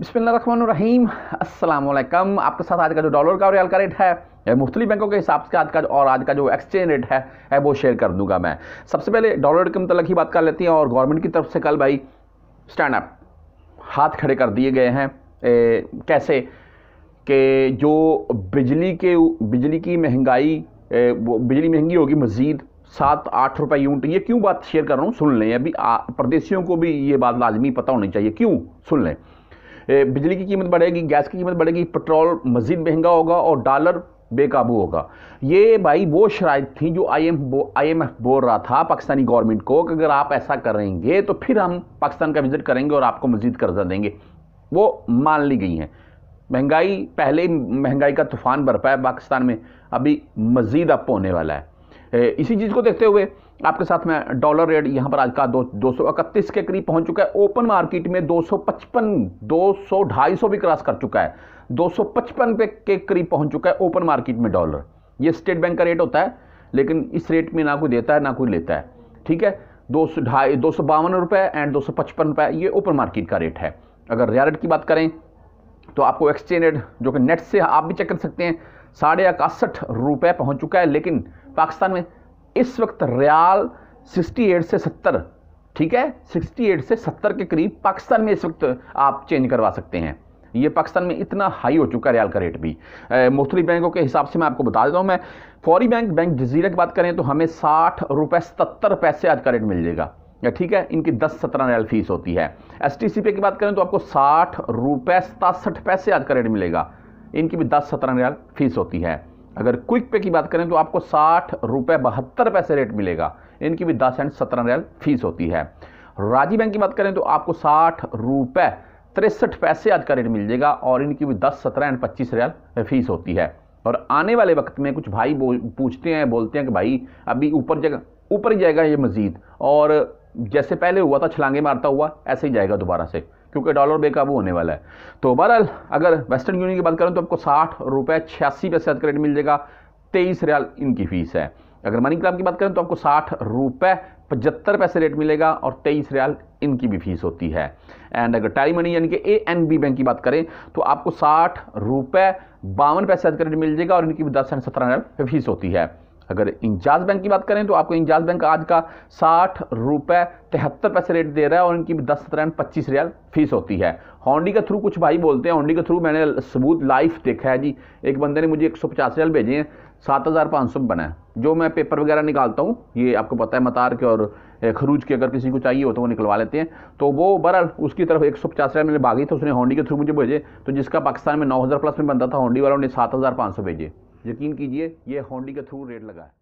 बिसमीम असलम आपके साथ आज का जो डॉलर का और रियाल का रेट है मुख्तलि बैंकों के हिसाब से आज का और आज का जो एक्सचेंज रेट है, है वो शेयर कर दूंगा मैं सबसे पहले डॉलर के मतलब ही बात कर लेती हैं और गवर्नमेंट की तरफ से कल भाई स्टैंड अप हाथ खड़े कर दिए गए हैं ए, कैसे कि जो बिजली के बिजली की महंगाई ए, वो बिजली महंगी होगी मज़ीद सात आठ रुपए यूनिट ये क्यों बात शेयर कर रहा हूँ सुन लें अभी प्रदेशियों को भी ये बात लाजमी पता होनी चाहिए क्यों सुन लें बिजली की कीमत बढ़ेगी गैस की कीमत बढ़ेगी पेट्रोल मज़ीद महंगा होगा और डॉलर बेकाबू होगा ये भाई वो शराय थी जो I M I M F बोल रहा था पाकिस्तानी गवर्नमेंट को कि अगर आप ऐसा करेंगे तो फिर हम पाकिस्तान का विज़िट करेंगे और आपको मज़ीद कर्जा देंगे वो मान ली गई हैं महंगाई पहले ही महंगाई का तूफ़ान बरपा है पाकिस्तान में अभी मज़ीद अप होने वाला है इसी चीज़ को देखते हुए आपके साथ में डॉलर रेट यहाँ पर आज का दो दो के करीब पहुँच चुका है ओपन मार्केट में 255 ढाई सौ भी क्रॉस कर चुका है 255 पे के करीब पहुँच चुका है ओपन मार्केट में डॉलर ये स्टेट बैंक का रेट होता है लेकिन इस रेट में ना कोई देता है ना कोई लेता है ठीक है दो सौ ढाई दो सौ बावन रुपये एंड दो सौ पचपन रुपये ये ओपन मार्केट का रेट है अगर रिया रेट की बात करें तो आपको एक्सचेंज रेट जो कि नेट से आप भी चेक कर सकते हैं साढ़े इकसठ रुपये पहुँच चुका है लेकिन पाकिस्तान में इस वक्त रियाल 68 से 70 ठीक है 68 से 70 के करीब पाकिस्तान में इस वक्त आप चेंज करवा सकते हैं ये पाकिस्तान में इतना हाई हो चुका है रियाल का रेट भी मुख्तलि बैंकों के हिसाब से मैं आपको बता देता हूँ मैं फौरी बैंक बैंक जजीरा की बात करें तो हमें साठ रुपये सत्तर पैसे आज का रेट मिल जाएगा या ठीक है इनकी दस सत्रह रियाल फीस होती है एस टी सी पे की बात करें तो आपको साठ रुपये सतासठ पैसे आज का रेट मिलेगा इनकी भी दस सत्रह रियाल फीस होती है अगर क्विक पे की बात करें तो आपको साठ रुपये बहत्तर पैसे रेट मिलेगा इनकी भी दस एंड सत्रह रियल फीस होती है राजी बैंक की बात करें तो आपको साठ रुपये तिरसठ पैसे आज का रेट मिल जाएगा और इनकी भी दस सत्रह एंड पच्चीस रियल फीस होती है और आने वाले वक्त में कुछ भाई पूछते हैं बोलते हैं कि भाई अभी ऊपर जगह ऊपर ही जाएगा ये मज़ीद और जैसे पहले हुआ था छलांगे मारता हुआ ऐसे ही जाएगा दोबारा से क्योंकि डॉलर बेकाबू होने वाला है तो बहरहाल अगर वेस्टर्न यूनियन की बात करें तो आपको साठ रुपये छियासी पैसे का रेट मिल जाएगा तेईस रियाल इनकी फ़ीस है अगर मनी क्लब की बात करें तो आपको साठ रुपये पचहत्तर पैसे रेट मिलेगा और तेईस रियाल इनकी भी फीस होती है एंड अगर टैली मनी यानी कि ए एन बी बैंक की बात करें तो आपको साठ रुपये बावन पैसे का रेट मिल जाएगा और इनकी भी दस एंड सत्रह रियाल फीस होती है अगर इंजाज बैंक की बात करें तो आपको इंजाज बैंक आज का साठ रुपये तिहत्तर पैसे रेट दे रहा है और इनकी दस सत्रह पच्चीस रियाल फीस होती है हॉन्डी के थ्रू कुछ भाई बोलते हैं हॉन्डी के थ्रू मैंने सबूत लाइफ देखा है जी एक बंदे ने मुझे एक सौ पचास रियाल भेजे हैं सात हज़ार पाँच सौ बना है जो मैं पेपर वगैरह निकालता हूँ ये आपको पता है मतार के और खरूज के अगर किसी को चाहिए हो तो वो निकलवा लेते हैं तो वो बहरहाल उसकी तरफ एक सौ पचास मैंने भागी थी उसने हॉन्डी के थ्रू मुझे भेजे तो जिसका पाकिस्तान में नौ हज़ार प्लस में बनता था हॉन्डी वालों ने सात हज़ार पाँच सौ भेजे यकीन कीजिए ये होंडी के थ्रू रेट लगा है